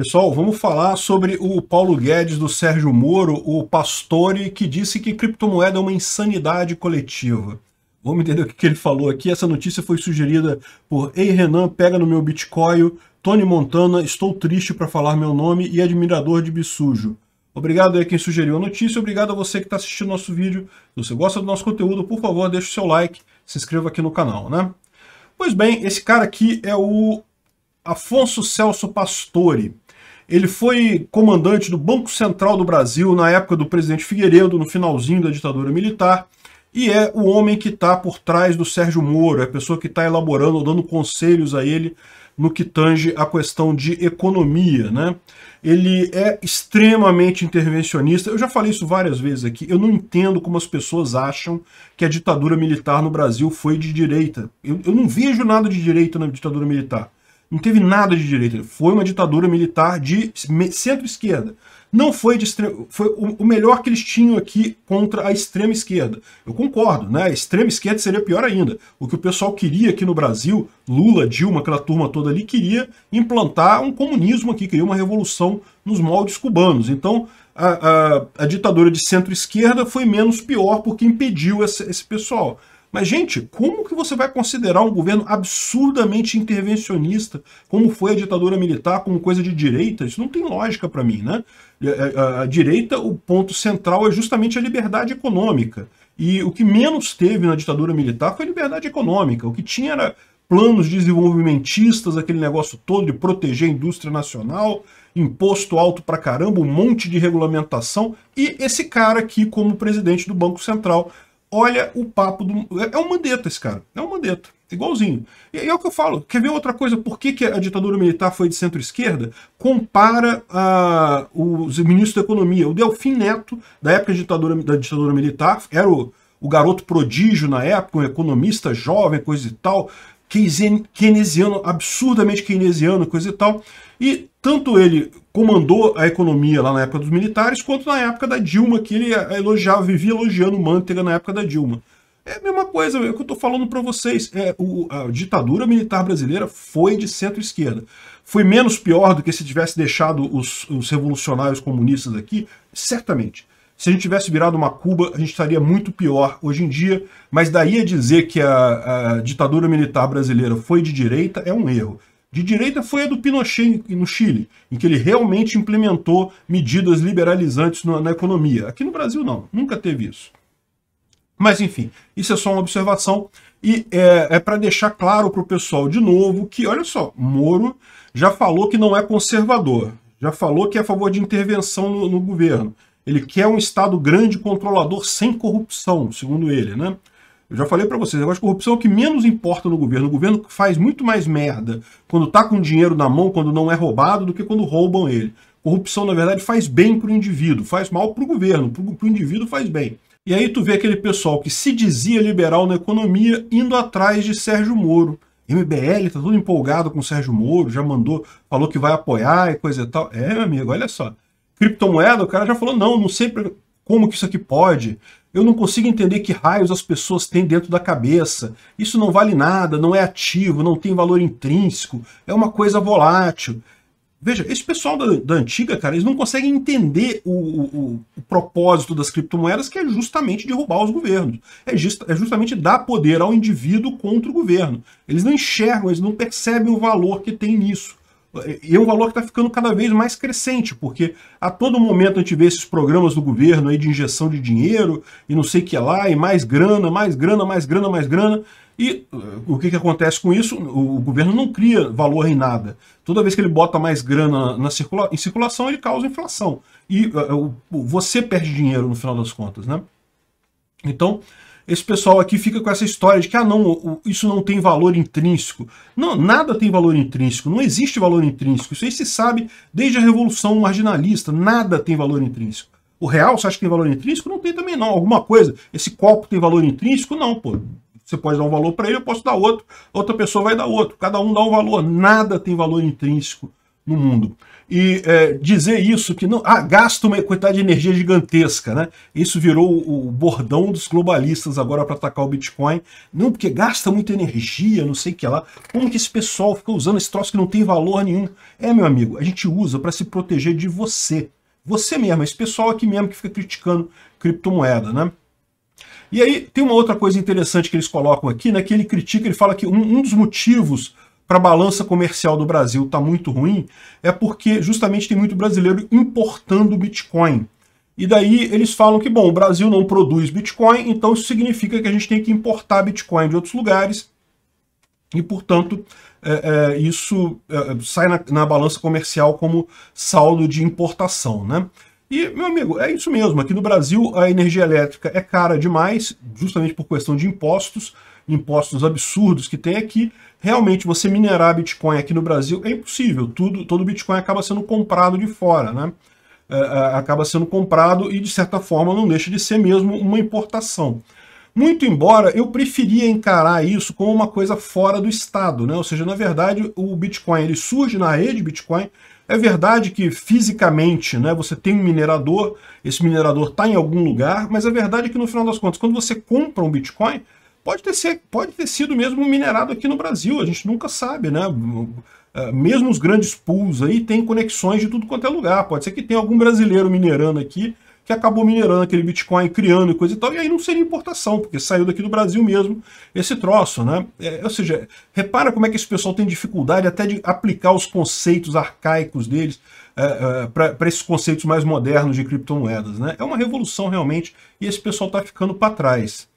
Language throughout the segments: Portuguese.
Pessoal, vamos falar sobre o Paulo Guedes do Sérgio Moro, o Pastore, que disse que criptomoeda é uma insanidade coletiva. Vamos entender o que ele falou aqui. Essa notícia foi sugerida por Ei Renan, pega no meu Bitcoin, Tony Montana, estou triste para falar meu nome e admirador de Bissujo. Obrigado a quem sugeriu a notícia, obrigado a você que está assistindo nosso vídeo. Se você gosta do nosso conteúdo, por favor, deixe o seu like, se inscreva aqui no canal, né? Pois bem, esse cara aqui é o Afonso Celso Pastore. Ele foi comandante do Banco Central do Brasil na época do presidente Figueiredo, no finalzinho da ditadura militar, e é o homem que está por trás do Sérgio Moro, é a pessoa que está elaborando, dando conselhos a ele no que tange a questão de economia. Né? Ele é extremamente intervencionista. Eu já falei isso várias vezes aqui. Eu não entendo como as pessoas acham que a ditadura militar no Brasil foi de direita. Eu, eu não vejo nada de direita na ditadura militar. Não teve nada de direita. Foi uma ditadura militar de centro-esquerda. Não foi de extrema. Foi o melhor que eles tinham aqui contra a extrema esquerda. Eu concordo, né? A extrema esquerda seria pior ainda. O que o pessoal queria aqui no Brasil, Lula, Dilma, aquela turma toda ali, queria implantar um comunismo aqui, queria uma revolução nos moldes cubanos. Então, a, a, a ditadura de centro-esquerda foi menos pior porque impediu esse, esse pessoal. Mas, gente, como que você vai considerar um governo absurdamente intervencionista, como foi a ditadura militar, como coisa de direita? Isso não tem lógica para mim, né? É, é, a, direita, o ponto central é justamente a liberdade econômica. E o que menos teve na ditadura militar foi liberdade econômica. O que tinha era planos desenvolvimentistas, aquele negócio todo de proteger a indústria nacional, imposto alto pra caramba, um monte de regulamentação. E esse cara aqui, como presidente do Banco Central, Olha o papo do. É um mandeta esse cara. É um mandeta. Igualzinho. E é o que eu falo. Quer ver outra coisa? Por que, que a ditadura militar foi de centro-esquerda? Compara a, ah, os ministros da economia. O Delfim Neto, da época da ditadura, da ditadura militar, era o, o garoto prodígio na época, um economista jovem, coisa e tal keynesiano, absurdamente keynesiano, coisa e tal. E tanto ele comandou a economia lá na época dos militares, quanto na época da Dilma, que ele elogiava, vivia elogiando Manteiga na época da Dilma. É a mesma coisa, é o que eu estou falando para vocês. É, o, a ditadura militar brasileira foi de centro-esquerda. Foi menos pior do que se tivesse deixado os, os revolucionários comunistas aqui? Certamente. Se a gente tivesse virado uma Cuba, a gente estaria muito pior hoje em dia, mas daí a dizer que a, a ditadura militar brasileira foi de direita é um erro. De direita foi a do Pinochet no Chile, em que ele realmente implementou medidas liberalizantes na, na economia. Aqui no Brasil, não, nunca teve isso. Mas, enfim, isso é só uma observação. E é, é para deixar claro para o pessoal de novo que, olha só, Moro já falou que não é conservador, já falou que é a favor de intervenção no, no governo, ele quer um Estado grande, controlador, sem corrupção, segundo ele, né? Eu já falei para vocês, eu acho que corrupção é o que menos importa no governo. O governo faz muito mais merda quando tá com dinheiro na mão, quando não é roubado, do que quando roubam ele. Corrupção, na verdade, faz bem pro indivíduo, faz mal pro governo, pro, pro indivíduo faz bem. E aí tu vê aquele pessoal que se dizia liberal na economia indo atrás de Sérgio Moro. MBL tá todo empolgado com Sérgio Moro, já mandou, falou que vai apoiar e coisa e tal. É, meu amigo, olha só criptomoeda, o cara já falou, não, não sei como que isso aqui pode. Eu não consigo entender que raios as pessoas têm dentro da cabeça. Isso não vale nada, não é ativo, não tem valor intrínseco, é uma coisa volátil. Veja, esse pessoal da, da antiga, cara, eles não conseguem entender o, o, o, propósito das criptomoedas, que é justamente derrubar os governos. É, just, é justamente dar poder ao indivíduo contra o governo. Eles não enxergam, eles não percebem o valor que tem nisso. E é um valor que está ficando cada vez mais crescente, porque a todo momento a gente vê esses programas do governo aí de injeção de dinheiro e não sei o que lá, e mais grana, mais grana, mais grana, mais grana. E uh, o que, que acontece com isso? O governo não cria valor em nada. Toda vez que ele bota mais grana na circula em circulação, ele causa inflação. E uh, uh você perde dinheiro no final das contas. Né? Então, esse pessoal aqui fica com essa história de que ah, não, isso não tem valor intrínseco. Não, nada tem valor intrínseco, não existe valor intrínseco. Isso aí se sabe desde a Revolução Marginalista, nada tem valor intrínseco. O real, você acha que tem valor intrínseco? Não tem também não. Alguma coisa, esse copo tem valor intrínseco? Não, pô. Você pode dar um valor para ele, eu posso dar outro. Outra pessoa vai dar outro. Cada um dá um valor. Nada tem valor intrínseco no mundo. E é, dizer isso, que não. Ah, gasta uma quantidade de energia gigantesca, né? Isso virou o, bordão dos globalistas agora para atacar o Bitcoin. Não, porque gasta muita energia, não sei o que lá. Como que esse pessoal fica usando esse troço que não tem valor nenhum? É, meu amigo, a gente usa para se proteger de você. Você mesmo, esse pessoal aqui mesmo que fica criticando criptomoeda, né? E aí tem uma outra coisa interessante que eles colocam aqui, né? Que ele critica, ele fala que um, um dos motivos para a balança comercial do Brasil está muito ruim é porque justamente tem muito brasileiro importando Bitcoin. E daí eles falam que, bom, o Brasil não produz Bitcoin, então isso significa que a gente tem que importar Bitcoin de outros lugares e, portanto, é, é, isso é, é sai na, na balança comercial como saldo de importação, né? E, meu amigo, é isso mesmo. Aqui no Brasil a energia elétrica é cara demais, justamente por questão de impostos impostos absurdos que tem aqui, realmente você minerar Bitcoin aqui no Brasil é impossível. Tudo, todo Bitcoin acaba sendo comprado de fora, né? É, é, acaba sendo comprado e, de certa forma, não deixa de ser mesmo uma importação. Muito embora eu preferia encarar isso como uma coisa fora do Estado, né? ou seja, na verdade o Bitcoin ele surge na rede Bitcoin, é verdade que fisicamente né, você tem um minerador, esse minerador está em algum lugar, mas a verdade é que no final das contas, quando você compra um Bitcoin, pode ter, ser, pode ter sido mesmo minerado aqui no Brasil, a gente nunca sabe, né? É, mesmo os grandes pools aí têm conexões de tudo quanto é lugar. Pode ser que tenha algum brasileiro minerando aqui que acabou minerando aquele Bitcoin, criando e coisa e tal, e aí não seria importação, porque saiu daqui do Brasil mesmo esse troço, né? É, ou seja, repara como é que esse pessoal tem dificuldade até de aplicar os conceitos arcaicos deles é, é, para esses conceitos mais modernos de criptomoedas, né? É uma revolução realmente, e esse pessoal está ficando para trás.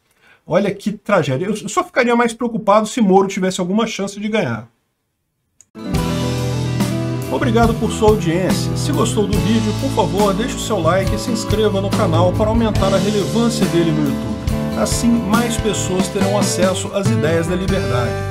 Olha que tragédia. Eu só ficaria mais preocupado se Moro tivesse alguma chance de ganhar. Obrigado por sua audiência. Se gostou do vídeo, por favor, deixe o seu like e se inscreva no canal para aumentar a relevância dele no YouTube. Assim, mais pessoas terão acesso às ideias da liberdade.